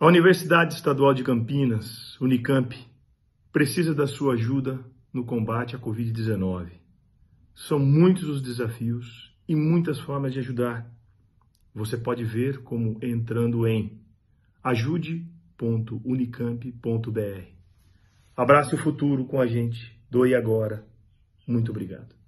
A Universidade Estadual de Campinas, Unicamp, precisa da sua ajuda no combate à Covid-19. São muitos os desafios e muitas formas de ajudar. Você pode ver como entrando em ajude.unicamp.br. Abrace o futuro com a gente. Doe agora. Muito obrigado.